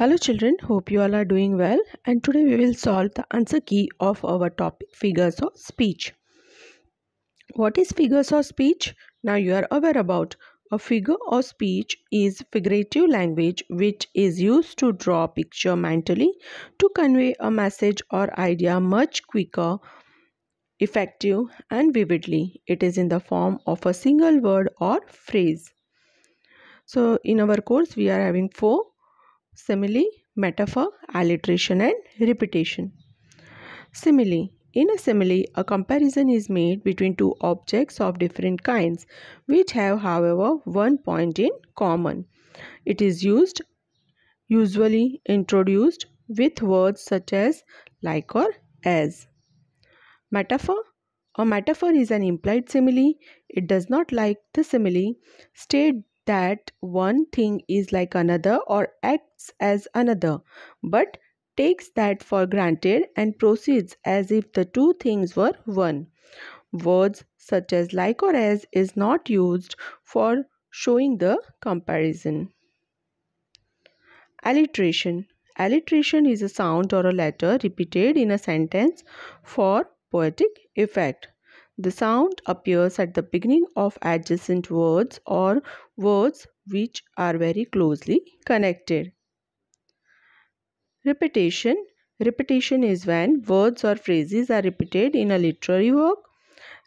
Hello children, hope you all are doing well and today we will solve the answer key of our topic figures of speech. What is figures of speech? Now you are aware about. A figure of speech is figurative language which is used to draw picture mentally to convey a message or idea much quicker, effective and vividly. It is in the form of a single word or phrase. So in our course we are having four simile, metaphor, alliteration and repetition. Simile in a simile, a comparison is made between two objects of different kinds, which have, however, one point in common. It is used, usually introduced with words such as like or as. Metaphor A metaphor is an implied simile. It does not like the simile state that one thing is like another or acts as another, but takes that for granted and proceeds as if the two things were one. Words such as like or as is not used for showing the comparison. Alliteration Alliteration is a sound or a letter repeated in a sentence for poetic effect. The sound appears at the beginning of adjacent words or words which are very closely connected. Repetition Repetition is when words or phrases are repeated in a literary work.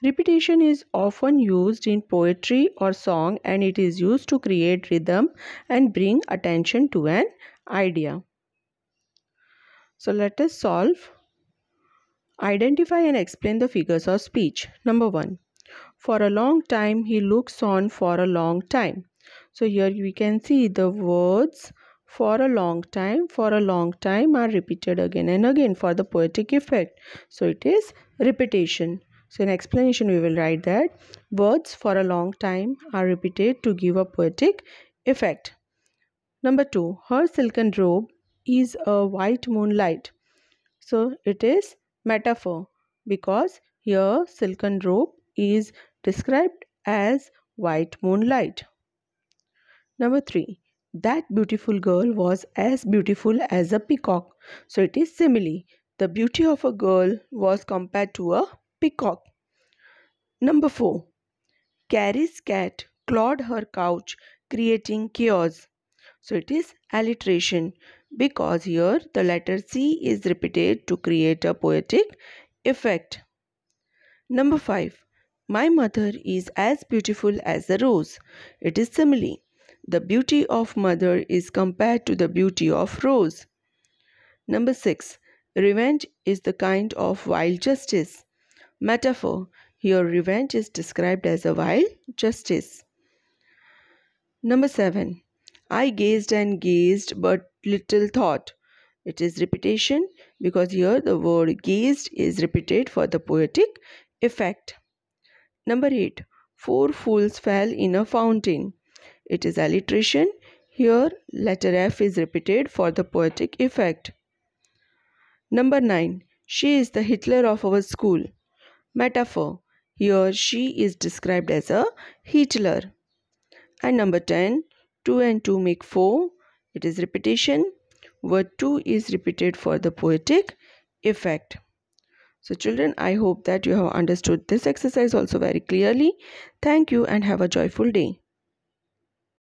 Repetition is often used in poetry or song and it is used to create rhythm and bring attention to an idea. So let us solve Identify and explain the figures of speech. Number one, for a long time, he looks on for a long time. So here we can see the words for a long time, for a long time are repeated again and again for the poetic effect. So it is repetition. So in explanation, we will write that words for a long time are repeated to give a poetic effect. Number two, her silken robe is a white moonlight. So it is metaphor because here silken robe is described as white moonlight. Number 3. That beautiful girl was as beautiful as a peacock. So it is simile. The beauty of a girl was compared to a peacock. Number 4. Carrie's cat clawed her couch, creating chaos. So it is alliteration because here the letter C is repeated to create a poetic effect. Number 5. My mother is as beautiful as a rose. It is simile. The beauty of mother is compared to the beauty of rose. Number 6. Revenge is the kind of wild justice. Metaphor. Here revenge is described as a wild justice. Number 7. I gazed and gazed but little thought. It is repetition because here the word gazed is repeated for the poetic effect. Number 8. Four fools fell in a fountain. It is alliteration. Here letter F is repeated for the poetic effect. Number 9. She is the Hitler of our school. Metaphor. Here she is described as a Hitler. And number 10. 2 and 2 make 4. It is repetition. Word 2 is repeated for the poetic effect. So children, I hope that you have understood this exercise also very clearly. Thank you and have a joyful day.